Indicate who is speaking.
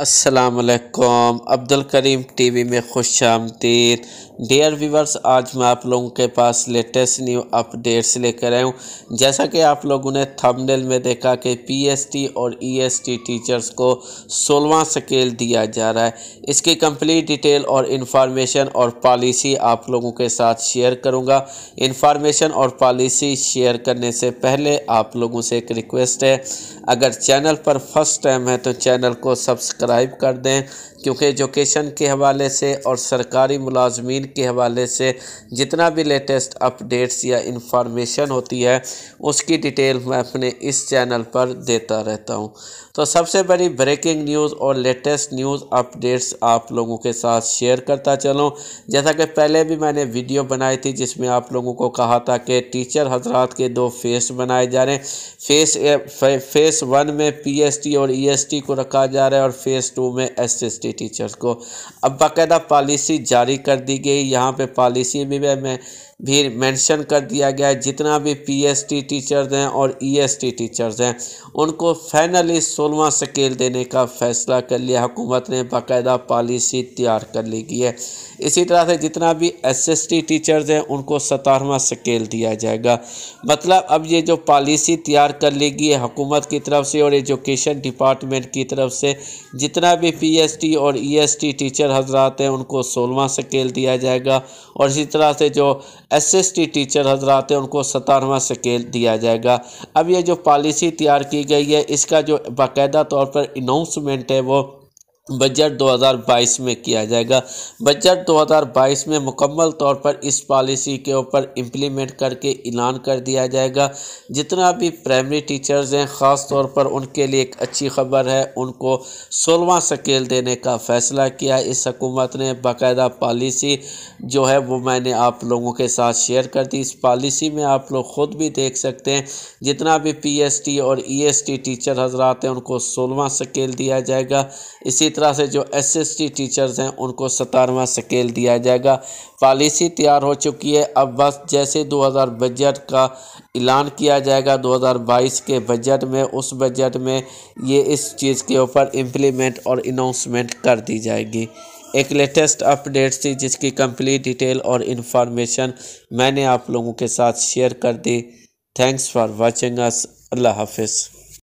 Speaker 1: असलकम अब्दुल करीम टीवी में खुश आमदीद डियर व्यूवर्स आज मैं आप लोगों के पास लेटेस्ट न्यू अपडेट्स लेकर आया हूँ जैसा कि आप लोगों ने थंबनेल में देखा कि पीएसटी और ईएसटी e टीचर्स को सोलवा स्केल दिया जा रहा है इसकी कंप्लीट डिटेल और इन्फॉर्मेशन और पॉलिसी आप लोगों के साथ शेयर करूँगा इन्फॉर्मेशन और पॉलिसी शेयर करने से पहले आप लोगों से एक रिक्वेस्ट है अगर चैनल पर फर्स्ट टाइम है तो चैनल को सब्सक्राइब सब्सक्राइब कर दें क्योंकि एजुकेशन के हवाले से और सरकारी मुलाजमीन के हवाले से जितना भी लेटेस्ट अपडेट्स या इंफॉर्मेशन होती है उसकी डिटेल मैं अपने इस चैनल पर देता रहता हूँ तो सबसे बड़ी ब्रेकिंग न्यूज़ और लेटेस्ट न्यूज़ अपडेट्स आप लोगों के साथ शेयर करता चलूँ जैसा कि पहले भी मैंने वीडियो बनाई थी जिसमें आप लोगों को कहा था कि टीचर हजरात के दो फेस बनाए जा रहे हैं फेस फेस वन में पीएसटी और ईएसटी e को रखा जा रहा है और फेस एस टू में एस एस टी टीचर्स को अब बाकायदा पॉलिसी जारी कर दी गई यहाँ पे पॉलिसी भी में भी मेंशन कर दिया गया है जितना भी पीएसटी टीचर्स हैं और ईएसटी e टीचर्स हैं उनको फाइनली सोलवा स्केल देने का फैसला कर लिया हुकूमत ने बाकायदा पॉलिसी तैयार कर ली गई है इसी तरह से जितना भी एसएसटी टीचर्स हैं उनको सतारवा स्केल दिया जाएगा मतलब अब ये जो पॉलिसी तैयार कर ली गई है हुकूमत की तरफ से और एजुकेशन डिपार्टमेंट की तरफ से जितना भी पीएसटी और ईएसटी e टीचर हजरात हैं उनको सोलवा स्केल दिया जाएगा और इसी तरह से जो एसएसटी टीचर हजरात हैं उनको सतारवा स्केल दिया जाएगा अब ये जो पॉलिसी तैयार की गई है इसका जो बाकायदा तौर पर अनाउंसमेंट है वो बजट 2022 में किया जाएगा बजट 2022 में मुकम्मल तौर पर इस पॉलिसी के ऊपर इम्प्लीमेंट करके ऐलान कर दिया जाएगा जितना भी प्राइमरी टीचर्स हैं ख़ास तौर पर उनके लिए एक अच्छी खबर है उनको सोलवा सकेल देने का फ़ैसला किया इस हकूमत ने बाकायदा पॉलिसी जो है वो मैंने आप लोगों के साथ शेयर कर दी इस पॉलिसी में आप लोग ख़ुद भी देख सकते हैं जितना भी पी एस टी और ई एस टी टीचर हजरात हैं उनको सोलवा सकेल दिया जाएगा इसी तरह से जो एसएसटी टीचर्स हैं उनको सतारवा स्केल दिया जाएगा पॉलिसी तैयार हो चुकी है अब बस जैसे 2000 बजट का ऐलान किया जाएगा 2022 के बजट में उस बजट में ये इस चीज़ के ऊपर इम्प्लीमेंट और अनाउंसमेंट कर दी जाएगी एक लेटेस्ट अपडेट थी जिसकी कंप्लीट डिटेल और इन्फॉर्मेशन मैंने आप लोगों के साथ शेयर कर दी थैंक्स फॉर वॉचिंग अस अल्लाह हाफिज़